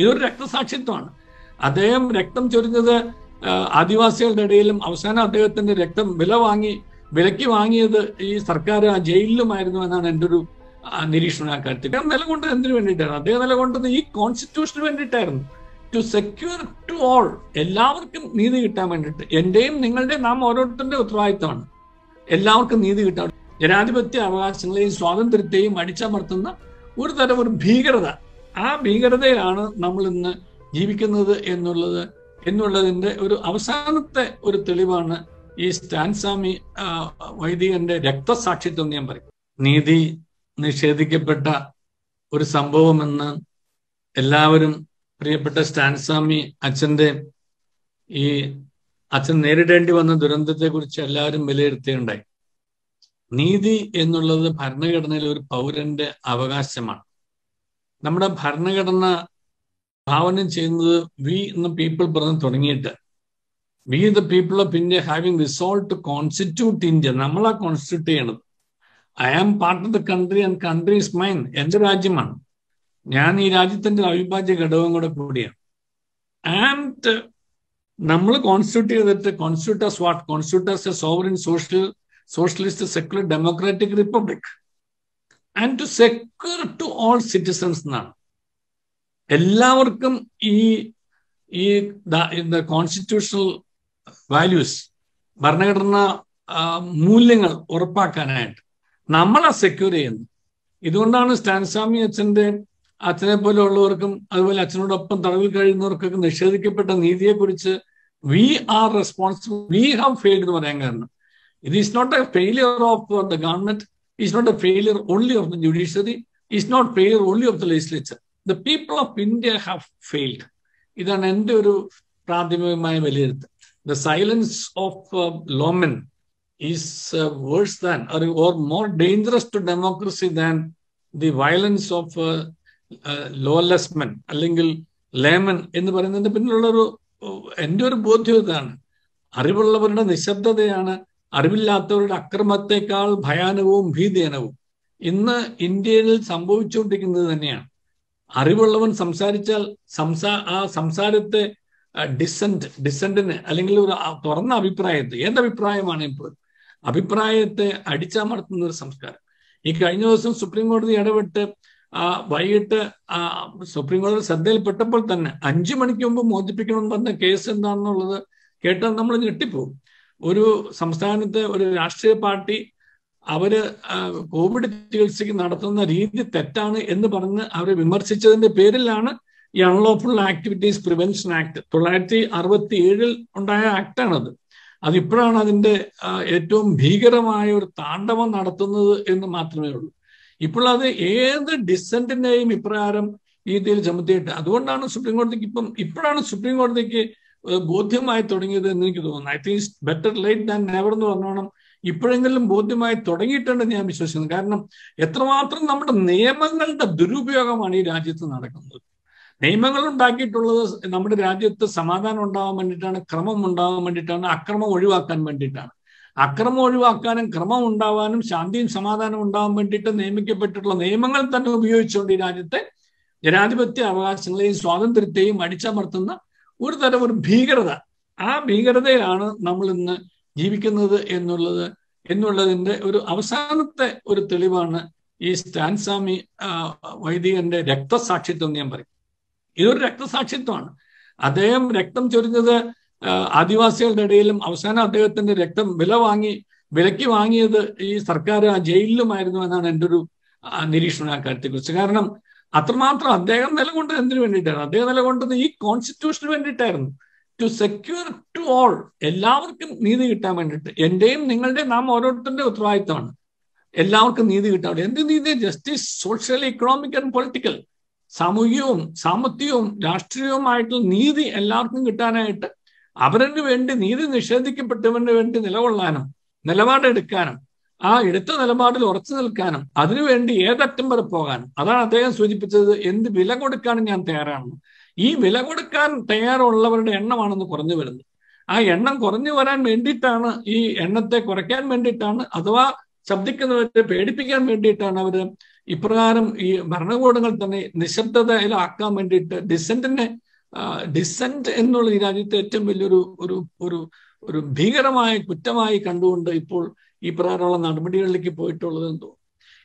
ഇതൊരു രക്തസാക്ഷിത്വമാണ് അദ്ദേഹം രക്തം ചൊരിഞ്ഞത് ആദിവാസികളുടെ ഇടയിലും അവസാനം അദ്ദേഹത്തിന്റെ രക്തം വില വാങ്ങി വിലക്ക് വാങ്ങിയത് ഈ സർക്കാർ ആ ജയിലിലുമായിരുന്നു എന്നാണ് എൻ്റെ ഒരു നിരീക്ഷണം ആ കാര്യത്തിൽ അദ്ദേഹം നിലകൊണ്ടത് എന്തിനു വേണ്ടിയിട്ടാണ് അദ്ദേഹം നിലകൊണ്ടത് ഈ കോൺസ്റ്റിറ്റ്യൂഷന് വേണ്ടിയിട്ടായിരുന്നു ടു സെക്യൂർ ടു ഓൾ എല്ലാവർക്കും നീതി കിട്ടാൻ വേണ്ടിയിട്ട് എന്റെയും നിങ്ങളുടെയും നാം ഓരോരുത്തരുടെ ഉത്തരവാദിത്തമാണ് എല്ലാവർക്കും നീതി കിട്ടാൻ ജനാധിപത്യ അവകാശങ്ങളെയും സ്വാതന്ത്ര്യത്തെയും അടിച്ചമർത്തുന്ന ഒരു തരം ഒരു ഭീകരത ആ ഭീകരതയിലാണ് നമ്മൾ ഇന്ന് ജീവിക്കുന്നത് എന്നുള്ളത് എന്നുള്ളതിൻ്റെ ഒരു അവസാനത്തെ ഒരു തെളിവാണ് ഈ സ്റ്റാൻസ്വാമി വൈദികന്റെ രക്തസാക്ഷിത്വം ഞാൻ പറയും നീതി നിഷേധിക്കപ്പെട്ട ഒരു സംഭവമെന്ന് എല്ലാവരും പ്രിയപ്പെട്ട സ്റ്റാൻസ്വാമി അച്ഛൻ്റെ ഈ അച്ഛൻ നേരിടേണ്ടി വന്ന ദുരന്തത്തെ കുറിച്ച് എല്ലാവരും വിലയിരുത്തുകയുണ്ടായി നീതി എന്നുള്ളത് ഭരണഘടനയിൽ ഒരു പൗരന്റെ അവകാശമാണ് നമ്മുടെ ഭരണഘടന ഭാവനം ചെയ്യുന്നത് വി എന്ന പീപ്പിൾ പറഞ്ഞ് തുടങ്ങിയിട്ട് we the people of India having resolve to constitute India നമ്മളാ കോൺസ്റ്റിറ്റ്യൂട്ട് ചെയ്യണത് I am part of the country and country is mine എന്റെ രാജ്യമാണ് ഞാൻ ഈ രാജ്യത്തിന്റെ അവിഭാജ്യ ഘടകം കൂടെ കൂടിയാണ് ആൻഡ് നമ്മൾ കോൺസ്റ്റിറ്റ്യൂട്ട് ചെയ്തിട്ട് constitute as what constitute as a sovereign social socialist secular democratic republic and to secure to all citizens എന്നാണ് എല്ലാവർക്കും ഈ ഈ കോൺസ്റ്റിറ്റ്യൂഷണൽ വാല്യൂസ് ഭരണഘടന മൂല്യങ്ങൾ ഉറപ്പാക്കാനായിട്ട് നമ്മളെ സെക്യൂർ ചെയ്യുന്നു ഇതുകൊണ്ടാണ് സ്റ്റാൻസ്വാമി അച്ഛൻ്റെ അച്ഛനെ പോലെ ഉള്ളവർക്കും അതുപോലെ അച്ഛനോടൊപ്പം തടവിൽ കഴിയുന്നവർക്കൊക്കെ നിഷേധിക്കപ്പെട്ട നീതിയെക്കുറിച്ച് we are responsible we have failed എന്ന് പറയാൻ കാരണം it is not a failure of the government is not a failure only of the judiciary, is not failure only of the legislature. The people of India have failed. ഇതാണ് എൻ്റെ ഒരു പ്രാഥമികമായ വിലയിരുത്തൽ the silence of lawmen is worse than or more dangerous to democracy than the violence of lawless men അല്ലെങ്കിൽ layman എന്ന് പറയുന്നതിന്റെ പിന്നിലുള്ള ഒരു എൻ്റെ ഒരു ബോധ്യം ഇതാണ് അറിവുള്ളവരുടെ നിശബ്ദതയാണ് അറിവില്ലാത്തവരുടെ അക്രമത്തെക്കാൾ ഭയാനകവും ഭീതിയനവും ഇന്ന് ഇന്ത്യയിൽ സംഭവിച്ചുകൊണ്ടിരിക്കുന്നത് തന്നെയാണ് അറിവുള്ളവൻ സംസാരിച്ചാൽ സംസാ ആ സംസാരത്തെ ഡിസെന്റ് ഡിസെന്റിന് അല്ലെങ്കിൽ ഒരു തുറന്ന അഭിപ്രായത്തെ ഏതഭിപ്രായമാണ് ഇപ്പോൾ അഭിപ്രായത്തെ അടിച്ചമർത്തുന്ന ഒരു സംസ്കാരം ഈ കഴിഞ്ഞ ദിവസം സുപ്രീം കോടതി ഇടപെട്ട് വൈകിട്ട് സുപ്രീം കോടതി ശ്രദ്ധയിൽപ്പെട്ടപ്പോൾ തന്നെ അഞ്ചു മണിക്ക് മുമ്പ് മോചിപ്പിക്കണമെന്ന് പറഞ്ഞ കേസ് എന്താണെന്നുള്ളത് കേട്ടാൽ നമ്മൾ ഞെട്ടിപ്പോകും ഒരു സംസ്ഥാനത്തെ ഒരു രാഷ്ട്രീയ പാർട്ടി അവര് കോവിഡ് ചികിത്സയ്ക്ക് നടത്തുന്ന രീതി തെറ്റാണ് എന്ന് പറഞ്ഞ് അവരെ വിമർശിച്ചതിന്റെ പേരിലാണ് ഈ അൺലോഫുൾ ആക്ടിവിറ്റീസ് പ്രിവെൻഷൻ ആക്ട് തൊള്ളായിരത്തി അറുപത്തി ഏഴിൽ ഉണ്ടായ ആക്ടാണത് അതിപ്പോഴാണ് അതിന്റെ ഏറ്റവും ഭീകരമായ ഒരു താണ്ഡവം നടത്തുന്നത് എന്ന് മാത്രമേ ഉള്ളൂ ഇപ്പോൾ അത് ഏത് ഡിസന്റിന്റെയും ഇപ്രകാരം രീതിയിൽ ചുമത്തിയിട്ട് അതുകൊണ്ടാണ് സുപ്രീം കോടതിക്ക് ഇപ്പം ഇപ്പോഴാണ് സുപ്രീം കോടതിക്ക് ബോധ്യമായി തുടങ്ങിയത് എന്ന് എനിക്ക് തോന്നുന്നു I think it's better late than never എന്ന് പറഞ്ഞോണം ഇപ്പോഴെങ്കിലും ബോധ്യമായി തുടങ്ങിയിട്ടുണ്ട് ഞാൻ വിശ്വസിക്കുന്നു കാരണം എത്രമാത്രം നമ്മുടെ നിയമങ്ങളുടെ ദുരുപയോഗമാണ് ഈ രാജ്യത്ത് നടക്കുന്നത് നിയമങ്ങൾ ഉണ്ടാക്കിയിട്ടുള്ളത് നമ്മുടെ രാജ്യത്ത് സമാധാനം ഉണ്ടാവാൻ വേണ്ടിയിട്ടാണ് ക്രമം ഉണ്ടാവാൻ വേണ്ടിയിട്ടാണ് അക്രമം ഒഴിവാക്കാൻ വേണ്ടിയിട്ടാണ് അക്രമം ഒഴിവാക്കാനും ക്രമം ഉണ്ടാവാനും ശാന്തിയും സമാധാനം ഉണ്ടാവാൻ വേണ്ടിയിട്ട് നിയമിക്കപ്പെട്ടിട്ടുള്ള നിയമങ്ങൾ തന്നെ ഉപയോഗിച്ചുകൊണ്ട് ഈ രാജ്യത്തെ ജനാധിപത്യ അവകാശങ്ങളെയും സ്വാതന്ത്ര്യത്തെയും അടിച്ചമർത്തുന്ന ഒരു തരം ഒരു ഭീകരത ആ ഭീകരതയിലാണ് നമ്മൾ ഇന്ന് ജീവിക്കുന്നത് എന്നുള്ളത് എന്നുള്ളതിന്റെ ഒരു അവസാനത്തെ ഒരു തെളിവാണ് ഈ സ്റ്റാൻസ്വാമി വൈദികന്റെ രക്തസാക്ഷിത്വം ഞാൻ പറയും ഇതൊരു രക്തസാക്ഷിത്വമാണ് അദ്ദേഹം രക്തം ചൊരിഞ്ഞത് ആദിവാസികളുടെ ഇടയിലും അവസാനം അദ്ദേഹത്തിന്റെ രക്തം വില വാങ്ങി വിലക്ക് വാങ്ങിയത് ഈ സർക്കാർ ആ ജയിലിലുമായിരുന്നു എന്നാണ് എൻ്റെ ഒരു നിരീക്ഷണം ആ കാര്യത്തെക്കുറിച്ച് കാരണം അത്രമാത്രം അദ്ദേഹം നിലകൊണ്ടത് എന്തിനു വേണ്ടിയിട്ടായിരുന്നു അദ്ദേഹം നിലകൊണ്ടത് ഈ കോൺസ്റ്റിറ്റ്യൂഷന് വേണ്ടിയിട്ടായിരുന്നു ടു സെക്യൂർ ടു ഓൾ എല്ലാവർക്കും നീതി കിട്ടാൻ വേണ്ടിയിട്ട് എന്റെയും നിങ്ങളുടെയും നാം ഓരോരുത്തരുടെ ഉത്തരവാദിത്തമാണ് എല്ലാവർക്കും നീതി കിട്ടാൻ എന്ത് നീതി justice social economic and political സാമൂഹികവും സാമ്പത്തികവും രാഷ്ട്രീയവുമായിട്ടുള്ള നീതി എല്ലാവർക്കും കിട്ടാനായിട്ട് അവരന് വേണ്ടി നീതി നിഷേധിക്കപ്പെട്ടവന് വേണ്ടി നിലകൊള്ളാനും നിലപാടെടുക്കാനും ആ എടുത്ത നിലപാടിൽ ഉറച്ചു നിൽക്കാനും അതിനുവേണ്ടി ഏതറ്റം വരെ പോകാനും അതാണ് അദ്ദേഹം സൂചിപ്പിച്ചത് എന്ത് വില കൊടുക്കാനും ഞാൻ തയ്യാറാണ് ഈ വില കൊടുക്കാൻ തയ്യാറുള്ളവരുടെ എണ്ണമാണെന്ന് കുറഞ്ഞു വരുന്നത് ആ എണ്ണം കുറഞ്ഞു വരാൻ വേണ്ടിയിട്ടാണ് ഈ എണ്ണത്തെ കുറയ്ക്കാൻ വേണ്ടിയിട്ടാണ് അഥവാ ശബ്ദിക്കുന്നവരെ പേടിപ്പിക്കാൻ വേണ്ടിയിട്ടാണ് അവർ ഇപ്രകാരം ഈ ഭരണകൂടങ്ങൾ തന്നെ നിശബ്ദതയിലാക്കാൻ വേണ്ടിയിട്ട് ഡിസെന്റിനെ ഡിസെന്റ് എന്നുള്ള ഈ രാജ്യത്തെ ഏറ്റവും വലിയൊരു ഒരു ഒരു ഒരു ഭീകരമായ കുറ്റമായി കണ്ടുകൊണ്ട് ഇപ്പോൾ ഈ പ്രകാരമുള്ള നടപടികളിലേക്ക് പോയിട്ടുള്ളത്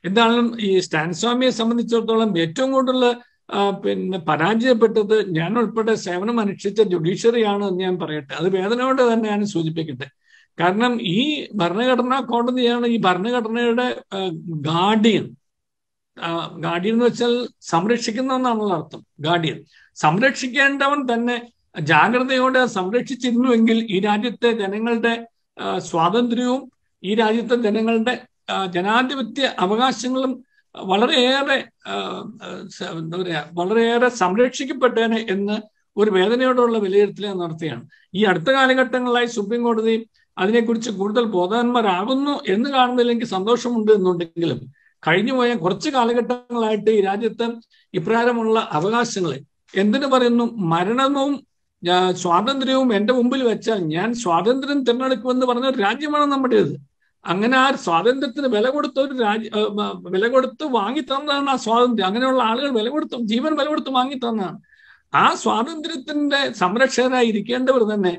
എന്ന് ഈ സ്റ്റാൻസ്വാമിയെ സംബന്ധിച്ചിടത്തോളം ഏറ്റവും കൂടുതൽ പിന്നെ പരാജയപ്പെട്ടത് ഞാൻ ഉൾപ്പെടെ സേവനം അനുഷ്ഠിച്ച ജുഡീഷ്യറിയാണ് എന്ന് ഞാൻ പറയട്ടെ അത് വേദനയോടെ തന്നെ ഞാൻ സൂചിപ്പിക്കട്ടെ കാരണം ഈ ഭരണഘടനാ കോടതിയാണ് ഈ ഭരണഘടനയുടെ ഗാർഡിയൻ ഗാർഡിയൻ എന്ന് വെച്ചാൽ സംരക്ഷിക്കുന്ന എന്നാണുള്ള അർത്ഥം ഗാർഡിയൻ സംരക്ഷിക്കേണ്ടവൻ തന്നെ ജാഗ്രതയോടെ സംരക്ഷിച്ചിരുന്നുവെങ്കിൽ ഈ രാജ്യത്തെ ജനങ്ങളുടെ സ്വാതന്ത്ര്യവും ഈ രാജ്യത്തെ ജനങ്ങളുടെ ജനാധിപത്യ അവകാശങ്ങളും വളരെയേറെ എന്താ പറയുക വളരെയേറെ സംരക്ഷിക്കപ്പെട്ടേനെ എന്ന് ഒരു വേദനയോടുള്ള വിലയിരുത്തൽ നടത്തുകയാണ് ഈ അടുത്ത കാലഘട്ടങ്ങളിലായി സുപ്രീം കോടതി അതിനെക്കുറിച്ച് കൂടുതൽ ബോധവാന്മാരാകുന്നു എന്ന് എനിക്ക് സന്തോഷമുണ്ട് എന്നുണ്ടെങ്കിലും കഴിഞ്ഞുപോയ കുറച്ച് കാലഘട്ടങ്ങളായിട്ട് ഈ രാജ്യത്ത് ഇപ്രകാരമുള്ള അവകാശങ്ങളെ എന്തിനു പറയുന്നു മരണവും സ്വാതന്ത്ര്യവും എന്റെ മുമ്പിൽ വെച്ചാൽ ഞാൻ സ്വാതന്ത്ര്യം തിരഞ്ഞെടുക്കുമെന്ന് പറഞ്ഞ രാജ്യമാണ് നമ്മുടേത് അങ്ങനെ ആ സ്വാതന്ത്ര്യത്തിന് വില കൊടുത്ത ഒരു രാജ്യ വില കൊടുത്ത് വാങ്ങി തന്നതാണ് ആ സ്വാതന്ത്ര്യം അങ്ങനെയുള്ള ആളുകൾ വില കൊടുത്തും ജീവൻ വില കൊടുത്ത് വാങ്ങി തന്നതാണ് ആ സ്വാതന്ത്ര്യത്തിന്റെ സംരക്ഷകരായി ഇരിക്കേണ്ടവർ തന്നെ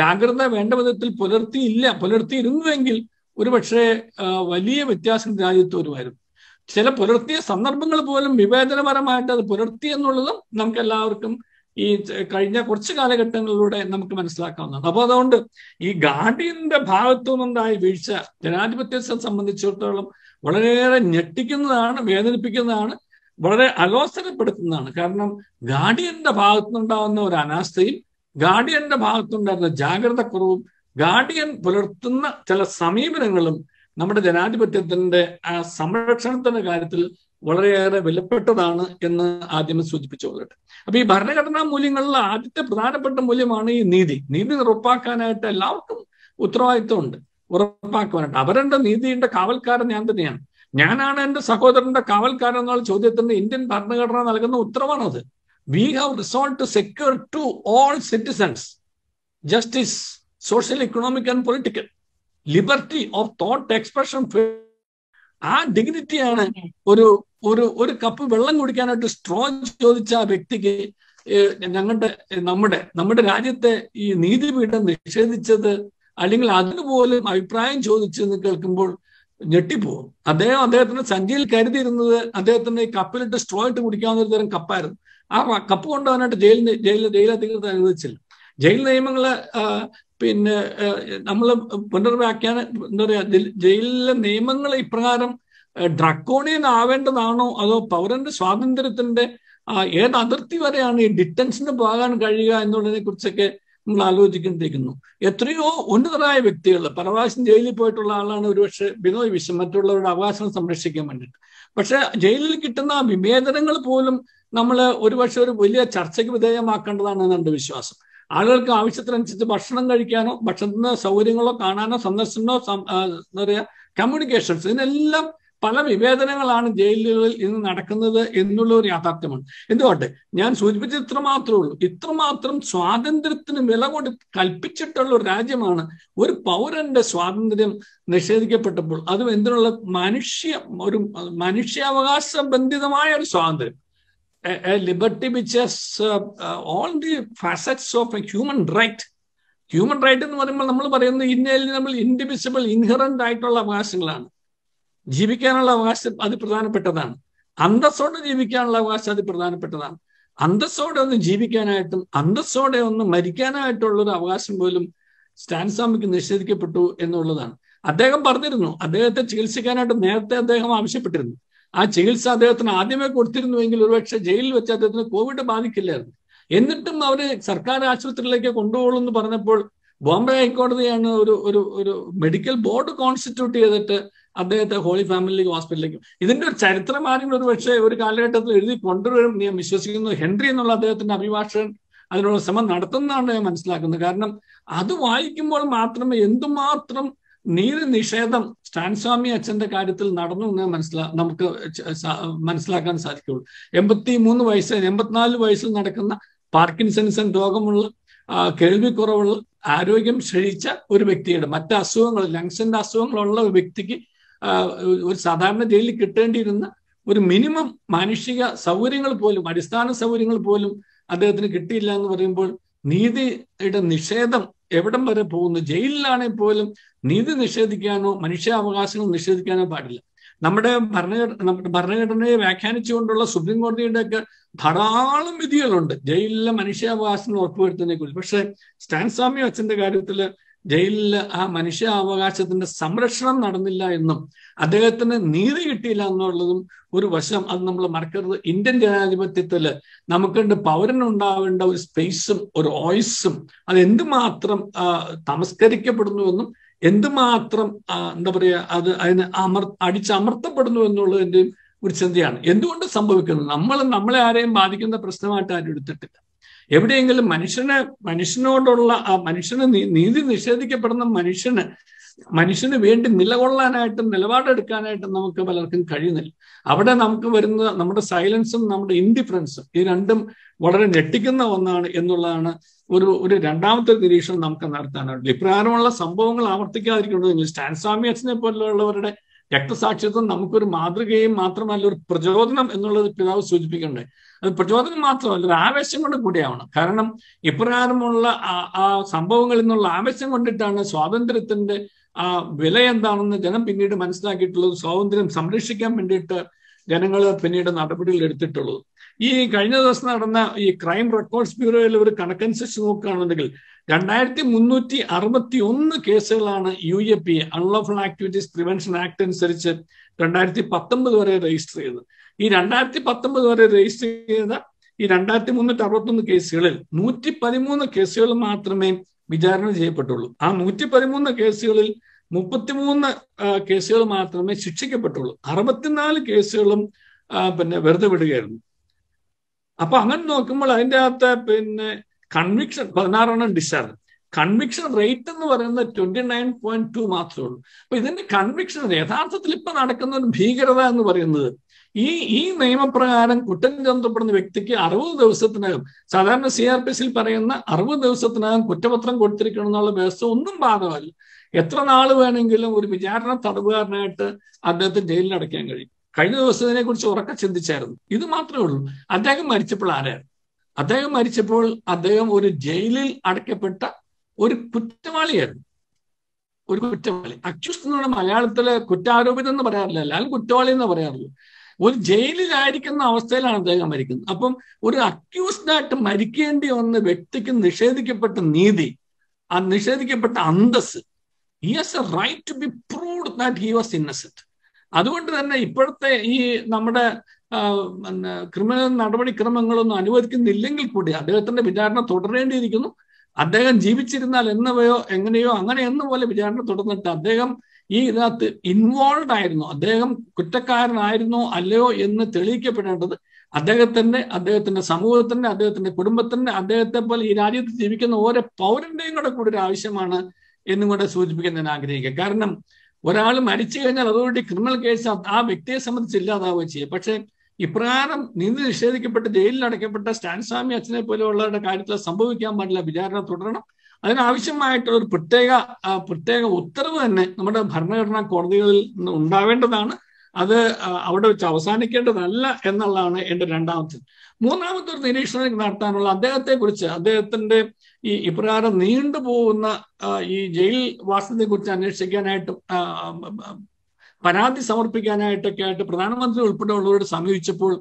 ജാഗ്രത വേണ്ട വിധത്തിൽ പുലർത്തിയില്ല പുലർത്തിയിരുന്നുവെങ്കിൽ ഒരുപക്ഷെ വലിയ വ്യത്യാസം രാജ്യത്ത് വരുമായിരുന്നു ചില പുലർത്തിയ സന്ദർഭങ്ങൾ പോലും വിവേചനപരമായിട്ട് അത് പുലർത്തി എന്നുള്ളതും നമുക്ക് എല്ലാവർക്കും ഈ കഴിഞ്ഞ കുറച്ച് കാലഘട്ടങ്ങളിലൂടെ നമുക്ക് മനസ്സിലാക്കാവുന്നതാണ് അപ്പോൾ അതുകൊണ്ട് ഈ ഗാന്ധിന്റെ ഭാഗത്തു നിന്നുണ്ടായ വീഴ്ച ജനാധിപത്യത്തെ സംബന്ധിച്ചിടത്തോളം വളരെയേറെ ഞെട്ടിക്കുന്നതാണ് വേദനിപ്പിക്കുന്നതാണ് വളരെ അലോസരപ്പെടുത്തുന്നതാണ് കാരണം ഗാഡിയന്റെ ഭാഗത്തുനിന്നുണ്ടാവുന്ന ഒരു അനാസ്ഥയും ഗാഡിയന്റെ ഭാഗത്തുണ്ടായിരുന്ന ജാഗ്രത കുറവും ഗാഡിയൻ പുലർത്തുന്ന ചില സമീപനങ്ങളും നമ്മുടെ ജനാധിപത്യത്തിന്റെ ആ സംരക്ഷണത്തിന്റെ കാര്യത്തിൽ വളരെയേറെ വിലപ്പെട്ടതാണ് എന്ന് ആദ്യം സൂചിപ്പിച്ചു കൊള്ളട്ടെ അപ്പൊ ഈ ഭരണഘടനാ മൂല്യങ്ങളിൽ ആദ്യത്തെ പ്രധാനപ്പെട്ട മൂല്യമാണ് ഈ നീതി നീതി ഉറപ്പാക്കാനായിട്ട് എല്ലാവർക്കും ഉണ്ട് ഉറപ്പാക്കുവാനായിട്ട് അവരുടെ നീതിയുടെ കാവൽക്കാരൻ ഞാൻ തന്നെയാണ് ഞാനാണ് എന്റെ സഹോദരന്റെ കാവൽക്കാരൻ എന്നുള്ള ചോദ്യത്തിന് ഇന്ത്യൻ ഭരണഘടന നൽകുന്ന അത് we have resolved to secure to all citizens justice social economic and political liberty of thought expression ആ ഡിഗ്നിറ്റിയാണ് ഒരു ഒരു ഒരു കപ്പ് വെള്ളം കുടിക്കാനായിട്ട് സ്ട്രോ ചോദിച്ച ആ വ്യക്തിക്ക് ഞങ്ങളുടെ നമ്മുടെ നമ്മുടെ രാജ്യത്തെ ഈ നീതിപീഠം നിഷേധിച്ചത് അല്ലെങ്കിൽ അതിനുപോലും അഭിപ്രായം ചോദിച്ചെന്ന് കേൾക്കുമ്പോൾ ഞെട്ടിപ്പോകും അദ്ദേഹം അദ്ദേഹത്തിന് സഞ്ചിയിൽ കരുതിയിരുന്നത് അദ്ദേഹത്തിന് ഈ കപ്പിലിട്ട് സ്ട്രോ ഇട്ട് കുടിക്കാവുന്ന ഒരു തരം കപ്പായിരുന്നു ആ കപ്പ് കൊണ്ടുപോകാനായിട്ട് ജയിലിന് ജയിലിൽ ജയിൽ അധികൃതർ അനുവദിച്ചില്ല ജയിൽ നിയമങ്ങള് പിന്നെ നമ്മൾ പുനർവ്യാഖ്യാന എന്താ പറയാ ജയിലിലെ നിയമങ്ങൾ ഇപ്രകാരം ഡ്രക്കോണിയൻ ആവേണ്ടതാണോ അതോ പൗരന്റെ സ്വാതന്ത്ര്യത്തിന്റെ ഏത് അതിർത്തി വരെയാണ് ഈ ഡിറ്റൻഷന് പോകാൻ കഴിയുക എന്നുള്ളതിനെ കുറിച്ചൊക്കെ നമ്മൾ ആലോചിക്കേണ്ടിയിരിക്കുന്നു എത്രയോ ഉന്നതരായ വ്യക്തികൾ പരവാശം ജയിലിൽ പോയിട്ടുള്ള ആളാണ് ഒരുപക്ഷെ ബിനോയ് വിശ്വം മറ്റുള്ളവരുടെ അവകാശം സംരക്ഷിക്കാൻ വേണ്ടിയിട്ട് പക്ഷെ ജയിലിൽ കിട്ടുന്ന വിവേചനങ്ങൾ പോലും നമ്മൾ ഒരുപക്ഷെ ഒരു വലിയ ചർച്ചയ്ക്ക് വിധേയമാക്കേണ്ടതാണ് എന്നെ വിശ്വാസം ആളുകൾക്ക് ആവശ്യത്തിനനുസരിച്ച് ഭക്ഷണം കഴിക്കാനോ ഭക്ഷണത്തിന് സൗകര്യങ്ങളോ കാണാനോ സന്ദർശനോ എന്താ പറയുക കമ്മ്യൂണിക്കേഷൻസ് ഇതിനെല്ലാം പല വിവേചനങ്ങളാണ് ജയിലുകളിൽ ഇന്ന് നടക്കുന്നത് എന്നുള്ള ഒരു യാഥാർത്ഥ്യമാണ് എന്തുകൊണ്ട് ഞാൻ സൂചിപ്പിച്ചത് ഇത്ര മാത്രമേ ഉള്ളൂ ഇത്രമാത്രം സ്വാതന്ത്ര്യത്തിന് വില കൊടു കൽപ്പിച്ചിട്ടുള്ള ഒരു രാജ്യമാണ് ഒരു പൗരന്റെ സ്വാതന്ത്ര്യം നിഷേധിക്കപ്പെട്ടപ്പോൾ അതും എന്തിനുള്ള മനുഷ്യ ഒരു മനുഷ്യാവകാശ ബന്ധിതമായ ഒരു സ്വാതന്ത്ര്യം a, a liberty which has uh, uh, all the facets of a human right. Human right എന്ന് പറയുമ്പോൾ നമ്മൾ പറയുന്നത് ഇന്ത്യയിൽ നമ്മൾ ഇൻഡിവിസിബിൾ ഇൻഹറന്റ് ആയിട്ടുള്ള അവകാശങ്ങളാണ് ജീവിക്കാനുള്ള അവകാശം അത് പ്രധാനപ്പെട്ടതാണ് അന്തസ്സോടെ ജീവിക്കാനുള്ള അവകാശം അത് പ്രധാനപ്പെട്ടതാണ് അന്തസ്സോടെ ഒന്ന് ജീവിക്കാനായിട്ടും അന്തസ്സോടെ ഒന്ന് മരിക്കാനായിട്ടുള്ള ഒരു അവകാശം പോലും സ്റ്റാൻസ്വാമിക്ക് നിഷേധിക്കപ്പെട്ടു എന്നുള്ളതാണ് അദ്ദേഹം പറഞ്ഞിരുന്നു അദ്ദേഹത്തെ ചികിത്സിക്കാനായിട്ട് നേരത്തെ അദ്ദേഹം ആവശ്യപ്പെട്ടിരുന്നു ആ ചികിത്സ അദ്ദേഹത്തിന് ആദ്യമേ കൊടുത്തിരുന്നുവെങ്കിൽ ഒരുപക്ഷെ ജയിലിൽ വെച്ച് അദ്ദേഹത്തിന് കോവിഡ് ബാധിക്കില്ലായിരുന്നു എന്നിട്ടും അവര് സർക്കാർ ആശുപത്രിയിലേക്ക് കൊണ്ടുപോകുള്ളൂ എന്ന് പറഞ്ഞപ്പോൾ ബോംബെ ഹൈക്കോടതിയാണ് ഒരു ഒരു ഒരു മെഡിക്കൽ ബോർഡ് കോൺസ്റ്റിറ്റ്യൂട്ട് ചെയ്തിട്ട് അദ്ദേഹത്തെ ഹോളി ഫാമിലി ഹോസ്പിറ്റലിലേക്ക് ഇതിന്റെ ഒരു ചരിത്രം ആരെങ്കിലും ഒരു പക്ഷേ ഒരു കാലഘട്ടത്തിൽ എഴുതി കൊണ്ടുവരും ഞാൻ വിശ്വസിക്കുന്നു ഹെൻറി എന്നുള്ള അദ്ദേഹത്തിന്റെ അഭിഭാഷകൻ അതിനുള്ള ശ്രമം നടത്തുന്നതാണ് ഞാൻ മനസ്സിലാക്കുന്നത് കാരണം അത് വായിക്കുമ്പോൾ മാത്രമേ എന്തുമാത്രം നീര് നിഷേധം സ്റ്റാൻസ്വാമി അച്ഛന്റെ കാര്യത്തിൽ നടന്നു എന്ന് മനസ്സിലാ നമുക്ക് മനസ്സിലാക്കാൻ സാധിക്കുള്ളൂ എൺപത്തി മൂന്ന് വയസ്സ് എൺപത്തിനാല് വയസ്സിൽ നടക്കുന്ന പാർക്കിൻസൺസൺ രോഗമുള്ള കേൾവിക്കുറവുള്ള ആരോഗ്യം ക്ഷയിച്ച ഒരു വ്യക്തിയുടെ മറ്റ് അസുഖങ്ങൾ ലങ്സിന്റെ അസുഖങ്ങളുള്ള ഒരു വ്യക്തിക്ക് ഒരു സാധാരണ ജയിലിൽ കിട്ടേണ്ടിയിരുന്ന ഒരു മിനിമം മാനുഷിക സൗകര്യങ്ങൾ പോലും അടിസ്ഥാന സൗകര്യങ്ങൾ പോലും അദ്ദേഹത്തിന് കിട്ടിയില്ല എന്ന് പറയുമ്പോൾ നീതിയുടെ നിഷേധം എവിടം വരെ പോകുന്നു ജയിലിലാണെങ്കിൽ പോലും നീതി നിഷേധിക്കാനോ മനുഷ്യാവകാശങ്ങൾ നിഷേധിക്കാനോ പാടില്ല നമ്മുടെ ഭരണഘടന നമ്മുടെ ഭരണഘടനയെ വ്യാഖ്യാനിച്ചുകൊണ്ടുള്ള സുപ്രീം കോടതിയുടെ ഒക്കെ ധാരാളം വിധികളുണ്ട് ജയിലിലെ മനുഷ്യാവകാശങ്ങൾ ഉറപ്പുവരുത്തുന്നതിനെ കുറിച്ച് പക്ഷെ സ്റ്റാൻ അച്ഛന്റെ കാര്യത്തില് ജയിലിൽ ആ മനുഷ്യ അവകാശത്തിന്റെ സംരക്ഷണം നടന്നില്ല എന്നും അദ്ദേഹത്തിന് നീതി കിട്ടിയില്ല എന്നുള്ളതും ഒരു വശം അത് നമ്മൾ മറക്കരുത് ഇന്ത്യൻ ജനാധിപത്യത്തിൽ നമുക്കുണ്ട് പൗരനുണ്ടാവേണ്ട ഒരു സ്പേസും ഒരു വോയിസും അത് എന്തുമാത്രം തമസ്കരിക്കപ്പെടുന്നുവെന്നും എന്തുമാത്രം എന്താ പറയുക അത് അതിന് അമർ അടിച്ചമർത്തപ്പെടുന്നു എന്നുള്ളതിൻ്റെയും ഒരു ചിന്തയാണ് എന്തുകൊണ്ട് സംഭവിക്കുന്നത് നമ്മൾ നമ്മളെ ആരെയും ബാധിക്കുന്ന പ്രശ്നമായിട്ട് ആരും എടുത്തിട്ടില്ല എവിടെയെങ്കിലും മനുഷ്യന് മനുഷ്യനോടുള്ള ആ മനുഷ്യന് നീതി നിഷേധിക്കപ്പെടുന്ന മനുഷ്യന് മനുഷ്യന് വേണ്ടി നിലകൊള്ളാനായിട്ടും നിലപാടെടുക്കാനായിട്ടും നമുക്ക് പലർക്കും കഴിയുന്നില്ല അവിടെ നമുക്ക് വരുന്ന നമ്മുടെ സൈലൻസും നമ്മുടെ ഇൻഡിഫറൻസും ഈ രണ്ടും വളരെ ഞെട്ടിക്കുന്ന ഒന്നാണ് എന്നുള്ളതാണ് ഒരു ഒരു രണ്ടാമത്തെ നിരീക്ഷണം നമുക്ക് നടത്താനായിട്ടില്ല ഇപ്രകാരമുള്ള സംഭവങ്ങൾ ആവർത്തിക്കാതിരിക്കുന്നത് സ്റ്റാൻ സ്വാമിയച്ഛനെ പോലുള്ളവരുടെ രക്തസാക്ഷിത്വം നമുക്കൊരു മാതൃകയും മാത്രമല്ല ഒരു പ്രചോദനം എന്നുള്ളത് പിതാവ് സൂചിപ്പിക്കണ്ടേ അത് പ്രചോദനം മാത്രമല്ല ആവേശം കൊണ്ട് കൂടിയാവണം കാരണം ഇപ്രകാരമുള്ള ആ സംഭവങ്ങളിൽ നിന്നുള്ള ആവേശം കൊണ്ടിട്ടാണ് സ്വാതന്ത്ര്യത്തിന്റെ ആ വില എന്താണെന്ന് ജനം പിന്നീട് മനസ്സിലാക്കിയിട്ടുള്ളത് സ്വാതന്ത്ര്യം സംരക്ഷിക്കാൻ വേണ്ടിയിട്ട് ജനങ്ങൾ പിന്നീട് നടപടികൾ എടുത്തിട്ടുള്ളത് ഈ കഴിഞ്ഞ ദിവസം നടന്ന ഈ ക്രൈം റെക്കോർഡ്സ് ബ്യൂറോയിൽ ഒരു കണക്കനുസരിച്ച് നോക്കുകയാണെന്നുണ്ടെങ്കിൽ രണ്ടായിരത്തി മുന്നൂറ്റി അറുപത്തി ഒന്ന് കേസുകളാണ് U A P unlawful activities prevention act അനുസരിച്ച് രണ്ടായിരത്തി പത്തൊമ്പത് വരെ രജിസ്റ്റർ ചെയ്തത് ഈ രണ്ടായിരത്തി പത്തൊമ്പത് വരെ രജിസ്റ്റർ ചെയ്ത ഈ രണ്ടായിരത്തി മുന്നൂറ്റി അറുപത്തൊന്ന് കേസുകളിൽ നൂറ്റി പതിമൂന്ന് കേസുകൾ മാത്രമേ വിചാരണ ചെയ്യപ്പെട്ടുള്ളൂ ആ നൂറ്റി പതിമൂന്ന് കേസുകളിൽ മുപ്പത്തിമൂന്ന് കേസുകൾ മാത്രമേ ശിക്ഷിക്കപ്പെട്ടുള്ളൂ അറുപത്തിനാല് കേസുകളും പിന്നെ വെറുതെ വിടുകയായിരുന്നു അപ്പൊ അങ്ങനെ നോക്കുമ്പോൾ അതിൻ്റെ അകത്ത് പിന്നെ കൺവിക്ഷൻ പതിനാറെണ്ണം ഡിസ്ചാർജ് കൺവിക്ഷൻ റേറ്റ് എന്ന് പറയുന്നത് ട്വന്റി നയൻ പോയിന്റ് ടു മാത്രമേ ഉള്ളൂ അപ്പൊ ഇതിന്റെ കൺവിക്ഷൻ യഥാർത്ഥത്തിൽ ഇപ്പൊ നടക്കുന്ന ഒരു ഭീകരത എന്ന് പറയുന്നത് ഈ ഈ നിയമപ്രകാരം കുറ്റം ചുമത്തപ്പെടുന്ന വ്യക്തിക്ക് അറുപത് ദിവസത്തിനകം സാധാരണ സി ആർ പി സിയിൽ പറയുന്ന അറുപത് ദിവസത്തിനകം കുറ്റപത്രം കൊടുത്തിരിക്കണം എന്നുള്ള വ്യവസ്ഥ ഒന്നും ബാധകമല്ല എത്ര നാൾ വേണമെങ്കിലും ഒരു വിചാരണ തടവുകാരനായിട്ട് അദ്ദേഹത്തെ ജയിലിൽ അടയ്ക്കാൻ കഴിയും കഴിഞ്ഞ ദിവസം കുറിച്ച് ഉറക്കം ചിന്തിച്ചായിരുന്നു ഇത് മാത്രമേ ഉള്ളൂ അദ്ദേഹം മരിച്ചപ്പോൾ ആരായിരുന്നു അദ്ദേഹം മരിച്ചപ്പോൾ അദ്ദേഹം ഒരു ജയിലിൽ അടയ്ക്കപ്പെട്ട ഒരു കുറ്റവാളിയായിരുന്നു ഒരു കുറ്റവാളി അക്യൂസ്ഡ് എന്ന് പറഞ്ഞാൽ മലയാളത്തിലെ കുറ്റാരോപിതെന്ന് എന്ന് പറയാറില്ല അല്ലെങ്കിൽ കുറ്റവാളി എന്ന് പറയാറില്ല ഒരു ജയിലിലായിരിക്കുന്ന അവസ്ഥയിലാണ് അദ്ദേഹം മരിക്കുന്നത് അപ്പം ഒരു അക്യൂസ്ഡായിട്ട് മരിക്കേണ്ടി വന്ന വ്യക്തിക്ക് നിഷേധിക്കപ്പെട്ട നീതി ആ നിഷേധിക്കപ്പെട്ട അന്തസ് he has a right to be proved that he was innocent അതുകൊണ്ട് തന്നെ ഇപ്പോഴത്തെ ഈ നമ്മുടെ ക്രിമിനൽ നടപടിക്രമങ്ങളൊന്നും അനുവദിക്കുന്നില്ലെങ്കിൽ കൂടി അദ്ദേഹത്തിന്റെ വിചാരണ തുടരേണ്ടിയിരിക്കുന്നു അദ്ദേഹം ജീവിച്ചിരുന്നാൽ എന്നവയോ എങ്ങനെയോ അങ്ങനെ എന്ന പോലെ വിചാരണ തുടർന്നിട്ട് അദ്ദേഹം ഈ ഇതിനകത്ത് ഇൻവോൾവ് ആയിരുന്നു അദ്ദേഹം കുറ്റക്കാരനായിരുന്നോ അല്ലയോ എന്ന് തെളിയിക്കപ്പെടേണ്ടത് അദ്ദേഹത്തിന്റെ അദ്ദേഹത്തിന്റെ സമൂഹത്തിന്റെ അദ്ദേഹത്തിന്റെ കുടുംബത്തിന്റെ അദ്ദേഹത്തെ പോലെ ഈ രാജ്യത്ത് ജീവിക്കുന്ന ഓരോ പൗരന്റെയും കൂടെ കൂടെ ഒരു ആവശ്യമാണ് എന്നും കൂടെ സൂചിപ്പിക്കാൻ ഞാൻ ആഗ്രഹിക്കുക കാരണം ഒരാൾ മരിച്ചു കഴിഞ്ഞാൽ അതോറിറ്റി ക്രിമിനൽ കേസ് ആ വ്യക്തിയെ സംബന്ധിച്ച് ഇല്ലാതാവുകയും ചെയ്യും പക്ഷേ ഇപ്രകാരം നീതി നിഷേധിക്കപ്പെട്ട് ജയിലിൽ അടയ്ക്കപ്പെട്ട സ്റ്റാൻസ്വാമി അച്ഛനെ പോലെയുള്ളവരുടെ കാര്യത്തിൽ സംഭവിക്കാൻ പാടില്ല വിചാരണ തുടരണം അതിനാവശ്യമായിട്ടുള്ള ഒരു പ്രത്യേക പ്രത്യേക ഉത്തരവ് തന്നെ നമ്മുടെ ഭരണഘടനാ കോടതികളിൽ നിന്ന് ഉണ്ടാവേണ്ടതാണ് അത് അവിടെ വെച്ച് അവസാനിക്കേണ്ടതല്ല എന്നുള്ളതാണ് എൻ്റെ രണ്ടാമത്തെ മൂന്നാമത്തെ ഒരു നിരീക്ഷണം നടത്താനുള്ള അദ്ദേഹത്തെ കുറിച്ച് അദ്ദേഹത്തിന്റെ ഈ ഇപ്രകാരം നീണ്ടുപോകുന്ന ഈ ജയിൽ വാസത്തെ കുറിച്ച് അന്വേഷിക്കാനായിട്ട് പരാതി സമർപ്പിക്കാനായിട്ടൊക്കെ ആയിട്ട് പ്രധാനമന്ത്രി ഉള്ളവരോട് സമീപിച്ചപ്പോൾ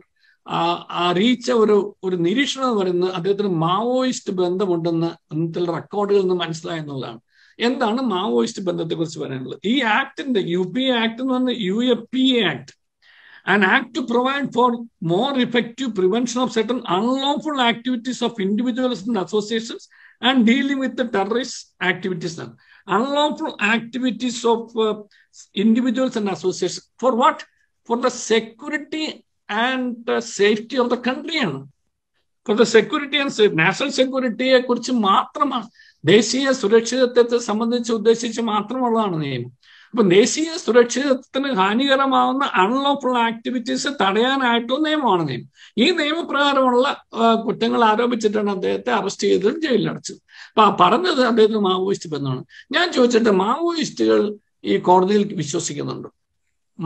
അറിയിച്ച ഒരു ഒരു നിരീക്ഷണം എന്ന് പറയുന്നത് അദ്ദേഹത്തിന് മാവോയിസ്റ്റ് ബന്ധമുണ്ടെന്ന് അന്നത്തെ റെക്കോർഡുകളിൽ നിന്ന് മനസ്സിലായെന്നുള്ളതാണ് എന്താണ് മാവോയിസ്റ്റ് ബന്ധത്തെ കുറിച്ച് പറയാനുള്ളത് ഈ ആക്ടിന്റെ യു പി ആക്ട് എന്ന് പറഞ്ഞ U A P A act and act to provide for more effective prevention of certain unlawful activities of individuals and associations and dealing with terrorist activities ആണ് unlawful activities of individuals and association for what for the security and safety of the കൺട്രിയാണ് കുറച്ച് security and national സെക്യൂരിറ്റിയെ കുറിച്ച് മാത്രമാണ് ദേശീയ സുരക്ഷിതത്വത്തെ സംബന്ധിച്ച് ഉദ്ദേശിച്ച് മാത്രമുള്ളതാണ് നിയമം അപ്പൊ ദേശീയ സുരക്ഷിതത്വത്തിന് ഹാനികരമാവുന്ന അൺലോഫുൾ ആക്ടിവിറ്റീസ് തടയാനായിട്ടുള്ള നിയമമാണ് നിയമം ഈ നിയമപ്രകാരമുള്ള കുറ്റങ്ങൾ ആരോപിച്ചിട്ടാണ് അദ്ദേഹത്തെ അറസ്റ്റ് ചെയ്തത് ജയിലിലടച്ചത് അപ്പൊ പറഞ്ഞത് അദ്ദേഹത്തിന് മാവോയിസ്റ്റ് ബന്ധമാണ് ഞാൻ ചോദിച്ചിട്ട് മാവോയിസ്റ്റുകൾ ഈ കോടതിയിൽ വിശ്വസിക്കുന്നുണ്ടോ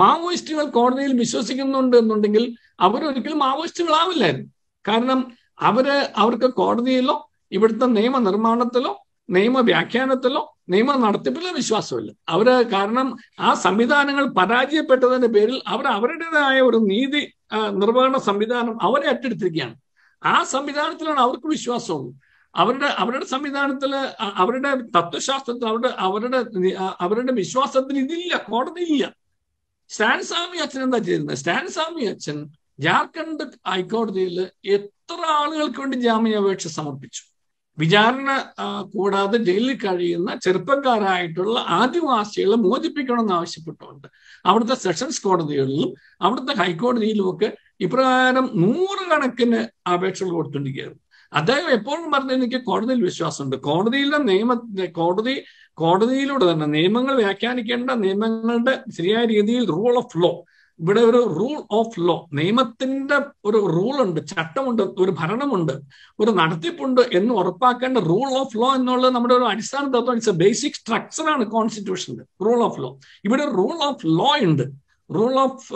മാവോയിസ്റ്റുകൾ കോടതിയിൽ വിശ്വസിക്കുന്നുണ്ട് എന്നുണ്ടെങ്കിൽ അവരൊരിക്കലും മാവോയിസ്റ്റുകളാവില്ലായിരുന്നു കാരണം അവര് അവർക്ക് കോടതിയിലോ ഇവിടുത്തെ നിയമനിർമ്മാണത്തിലോ നിയമവ്യാഖ്യാനത്തിലോ നിയമ നടത്തിപ്പിലോ വിശ്വാസമില്ല അവര് കാരണം ആ സംവിധാനങ്ങൾ പരാജയപ്പെട്ടതിന്റെ പേരിൽ അവർ അവരുടേതായ ഒരു നീതി നിർവഹണ സംവിധാനം അവരെ ഏറ്റെടുത്തിരിക്കുകയാണ് ആ സംവിധാനത്തിലാണ് അവർക്ക് വിശ്വാസമുള്ളൂ അവരുടെ അവരുടെ സംവിധാനത്തില് അവരുടെ തത്വശാസ്ത്രത്തിൽ അവരുടെ അവരുടെ അവരുടെ വിശ്വാസത്തിന് ഇതില്ല കോടതി ഇല്ല സ്റ്റാൻസ്വാമി അച്ഛൻ എന്താ ചെയ്തിരുന്നത് സ്റ്റാൻസ്വാമി അച്ഛൻ ജാർഖണ്ഡ് ഹൈക്കോടതിയിൽ എത്ര ആളുകൾക്ക് വേണ്ടി ജാമ്യാപേക്ഷ സമർപ്പിച്ചു വിചാരണ കൂടാതെ ജയിലിൽ കഴിയുന്ന ചെറുപ്പക്കാരായിട്ടുള്ള ആദിവാസികളെ മോചിപ്പിക്കണമെന്ന് ആവശ്യപ്പെട്ടുകൊണ്ട് അവിടുത്തെ സെഷൻസ് കോടതികളിലും അവിടുത്തെ ഒക്കെ ഇപ്രകാരം നൂറുകണക്കിന് അപേക്ഷകൾ കൊടുത്തുകൊണ്ടിരിക്കുകയായിരുന്നു അദ്ദേഹം എപ്പോഴും പറഞ്ഞ എനിക്ക് കോടതിയിൽ വിശ്വാസമുണ്ട് കോടതിയിലെ നിയമ കോടതി കോടതിയിലൂടെ തന്നെ നിയമങ്ങൾ വ്യാഖ്യാനിക്കേണ്ട നിയമങ്ങളുടെ ശരിയായ രീതിയിൽ റൂൾ ഓഫ് ലോ ഇവിടെ ഒരു റൂൾ ഓഫ് ലോ നിയമത്തിന്റെ ഒരു റൂൾ ഉണ്ട് ചട്ടമുണ്ട് ഒരു ഭരണമുണ്ട് ഒരു നടത്തിപ്പുണ്ട് എന്ന് ഉറപ്പാക്കേണ്ട റൂൾ ഓഫ് ലോ എന്നുള്ളത് നമ്മുടെ ഒരു അടിസ്ഥാന തത്വം ഇറ്റ്സ് ബേസിക് സ്ട്രക്ചറാണ് കോൺസ്റ്റിറ്റ്യൂഷന്റെ റൂൾ ഓഫ് ലോ ഇവിടെ റൂൾ ഓഫ് ലോ ഉണ്ട് റൂൾ ഓഫ്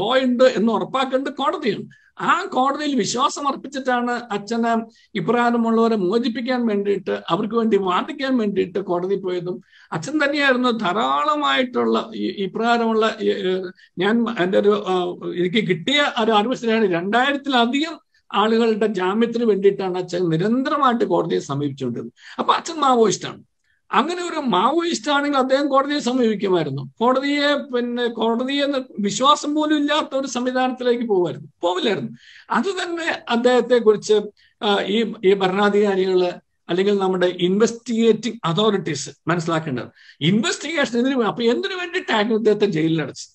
ലോ ഉണ്ട് എന്ന് ഉറപ്പാക്കേണ്ടത് കോടതിയാണ് ആ കോടതിയിൽ വിശ്വാസം അർപ്പിച്ചിട്ടാണ് അച്ഛന് ഇപ്രകാരമുള്ളവരെ മോചിപ്പിക്കാൻ വേണ്ടിയിട്ട് അവർക്ക് വേണ്ടി വാദിക്കാൻ വേണ്ടിയിട്ട് കോടതി പോയതും അച്ഛൻ തന്നെയായിരുന്നു ധാരാളമായിട്ടുള്ള ഇപ്രകാരമുള്ള ഞാൻ എൻ്റെ ഒരു എനിക്ക് കിട്ടിയ ഒരു അറിവ് ശരിയാണ് രണ്ടായിരത്തിലധികം ആളുകളുടെ ജാമ്യത്തിന് വേണ്ടിയിട്ടാണ് അച്ഛൻ നിരന്തരമായിട്ട് കോടതിയെ സമീപിച്ചുകൊണ്ടിരുന്നത് അപ്പൊ അച്ഛൻ മാവോയിസ്റ്റാണ് അങ്ങനെ ഒരു മാവോയിസ്റ്റ് ആണെങ്കിൽ അദ്ദേഹം കോടതിയെ സമീപിക്കുമായിരുന്നു കോടതിയെ പിന്നെ കോടതിയെ വിശ്വാസം പോലും ഇല്ലാത്ത ഒരു സംവിധാനത്തിലേക്ക് പോകുമായിരുന്നു പോവില്ലായിരുന്നു അത് തന്നെ അദ്ദേഹത്തെ കുറിച്ച് ഈ ഈ ഭരണാധികാരികള് അല്ലെങ്കിൽ നമ്മുടെ ഇൻവെസ്റ്റിഗേറ്റിംഗ് അതോറിറ്റീസ് മനസ്സിലാക്കേണ്ടത് ഇൻവെസ്റ്റിഗേഷൻ എന്തിനു അപ്പൊ എന്തിനു വേണ്ടിയിട്ടാണ് ഇദ്ദേഹത്തെ ജയിലിലടച്ച്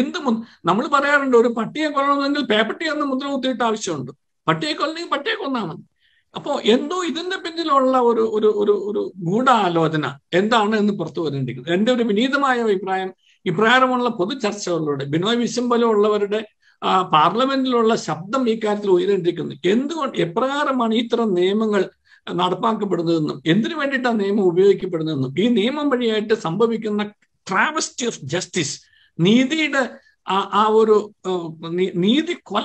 എന്ത് നമ്മൾ പറയാറുണ്ട് ഒരു പട്ടിയെ കൊല്ലണമെങ്കിൽ പേപ്പട്ടി എന്ന് മുദ്ര കുത്തിയിട്ട് ആവശ്യമുണ്ട് പട്ടിയെ കൊല്ലണമെങ്കിൽ പട്ടിയെ കൊന്നാൽ മതി അപ്പോ എന്തോ ഇതിന്റെ പിന്നിലുള്ള ഒരു ഒരു ഒരു ഒരു ഗൂഢാലോചന എന്താണ് എന്ന് പുറത്തു വരേണ്ടിരിക്കുന്നത് എന്റെ ഒരു വിനീതമായ അഭിപ്രായം ഇപ്രകാരമുള്ള പൊതു ചർച്ചകളിലൂടെ ബിനോയ് വിശ്വം പോലെയുള്ളവരുടെ പാർലമെന്റിലുള്ള ശബ്ദം ഈ കാര്യത്തിൽ ഉയരേണ്ടിരിക്കുന്നു എന്തുകൊണ്ട് എപ്രകാരമാണ് ഇത്തരം നിയമങ്ങൾ നടപ്പാക്കപ്പെടുന്നതെന്നും എന്തിനു വേണ്ടിയിട്ടാണ് നിയമം ഉപയോഗിക്കപ്പെടുന്നതെന്നും ഈ നിയമം വഴിയായിട്ട് സംഭവിക്കുന്ന ട്രാവസ്റ്റി ഓഫ് ജസ്റ്റിസ് നീതിയുടെ ആ ഒരു നീതി കൊല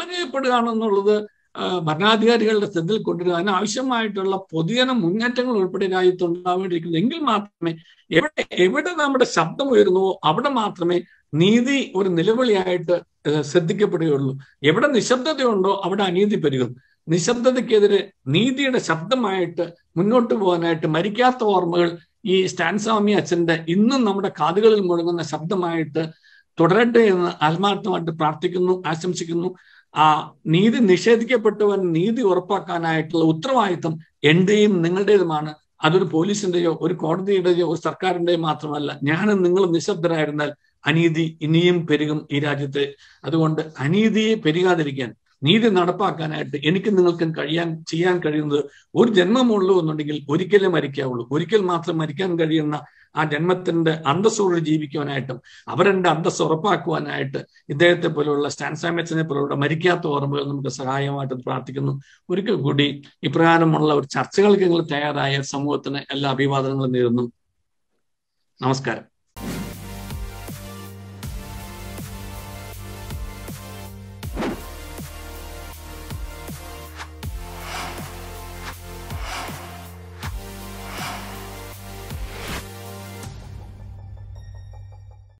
ഭരണാധികാരികളുടെ ശ്രദ്ധയിൽ കൊണ്ടുവരിക അതിനാവശ്യമായിട്ടുള്ള പൊതുജന മുന്നേറ്റങ്ങൾ ഉൾപ്പെടെ ഉണ്ടാവേണ്ടിയിരിക്കുന്നു എങ്കിൽ മാത്രമേ എവിടെ എവിടെ നമ്മുടെ ശബ്ദം ഉയരുന്നുവോ അവിടെ മാത്രമേ നീതി ഒരു നിലവിളിയായിട്ട് ശ്രദ്ധിക്കപ്പെടുകയുള്ളൂ എവിടെ നിശബ്ദതയുണ്ടോ അവിടെ അനീതി പെരുകും നിശബ്ദതയ്ക്കെതിരെ നീതിയുടെ ശബ്ദമായിട്ട് മുന്നോട്ട് പോകാനായിട്ട് മരിക്കാത്ത ഓർമ്മകൾ ഈ സ്റ്റാൻസ്വാമി അച്ഛന്റെ ഇന്നും നമ്മുടെ കാതുകളിൽ മുഴങ്ങുന്ന ശബ്ദമായിട്ട് തുടരട്ടെ എന്ന് ആത്മാർത്ഥമായിട്ട് പ്രാർത്ഥിക്കുന്നു ആശംസിക്കുന്നു ആ നീതി നിഷേധിക്കപ്പെട്ടവൻ നീതി ഉറപ്പാക്കാനായിട്ടുള്ള ഉത്തരവാദിത്തം എന്റെയും നിങ്ങളുടേതുമാണ് അതൊരു പോലീസിന്റെയോ ഒരു കോടതിയുടെയോ ഒരു സർക്കാരിന്റെയോ മാത്രമല്ല ഞാനും നിങ്ങളും നിശബ്ദരായിരുന്നാൽ അനീതി ഇനിയും പെരുകും ഈ രാജ്യത്തെ അതുകൊണ്ട് അനീതിയെ പെരുകാതിരിക്കാൻ നീതി നടപ്പാക്കാനായിട്ട് എനിക്ക് നിങ്ങൾക്കും കഴിയാൻ ചെയ്യാൻ കഴിയുന്നത് ഒരു ജന്മമുള്ളൂ എന്നുണ്ടെങ്കിൽ ഒരിക്കലേ മരിക്കാവുള്ളൂ ഒരിക്കൽ മാത്രം മരിക്കാൻ കഴിയുന്ന ആ ജന്മത്തിന്റെ അന്തസ്സോട് ജീവിക്കുവാനായിട്ടും അവരുടെ അന്തസ് ഉറപ്പാക്കുവാനായിട്ട് ഇദ്ദേഹത്തെ പോലെയുള്ള സ്റ്റാൻ സാമറ്റ്സിനെ പോലെയുള്ള മരിക്കാത്ത ഓർമ്മകൾ നമുക്ക് സഹായമായിട്ട് പ്രാർത്ഥിക്കുന്നു ഒരിക്കൽ കൂടി ഇപ്രകാരമുള്ള ഒരു ചർച്ചകൾക്ക് നിങ്ങൾ തയ്യാറായ സമൂഹത്തിന് എല്ലാ അഭിവാദനങ്ങളും നേരുന്നു നമസ്കാരം